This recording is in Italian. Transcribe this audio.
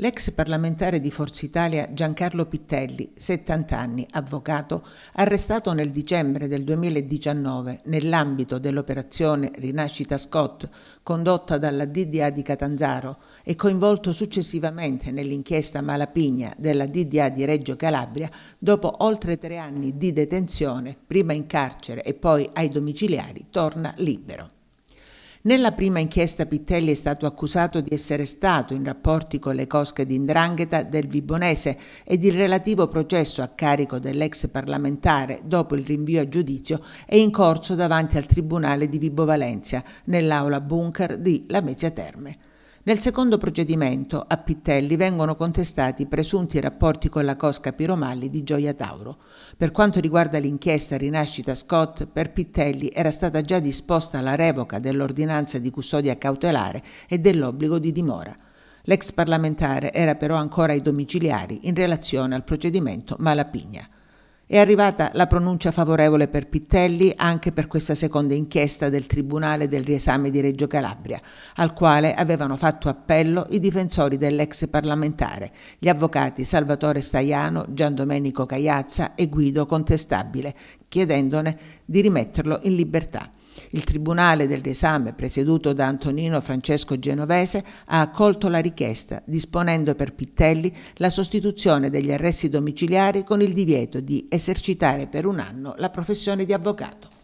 L'ex parlamentare di Forza Italia Giancarlo Pittelli, 70 anni, avvocato, arrestato nel dicembre del 2019 nell'ambito dell'operazione Rinascita Scott condotta dalla DDA di Catanzaro e coinvolto successivamente nell'inchiesta Malapigna della DDA di Reggio Calabria, dopo oltre tre anni di detenzione, prima in carcere e poi ai domiciliari, torna libero. Nella prima inchiesta Pittelli è stato accusato di essere stato in rapporti con le cosche di Indrangheta del Vibonese ed il relativo processo a carico dell'ex parlamentare dopo il rinvio a giudizio è in corso davanti al Tribunale di Vibo Valencia, nell'aula bunker di Lamezia Terme. Nel secondo procedimento, a Pittelli vengono contestati i presunti rapporti con la Cosca Piromalli di Gioia Tauro. Per quanto riguarda l'inchiesta Rinascita Scott, per Pittelli era stata già disposta la revoca dell'ordinanza di custodia cautelare e dell'obbligo di dimora. L'ex parlamentare era però ancora ai domiciliari in relazione al procedimento Malapigna. È arrivata la pronuncia favorevole per Pittelli anche per questa seconda inchiesta del Tribunale del riesame di Reggio Calabria, al quale avevano fatto appello i difensori dell'ex parlamentare, gli avvocati Salvatore Staiano, Giandomenico Cagliazza e Guido Contestabile, chiedendone di rimetterlo in libertà. Il Tribunale del Riesame, presieduto da Antonino Francesco Genovese, ha accolto la richiesta, disponendo per Pittelli la sostituzione degli arresti domiciliari con il divieto di esercitare per un anno la professione di avvocato.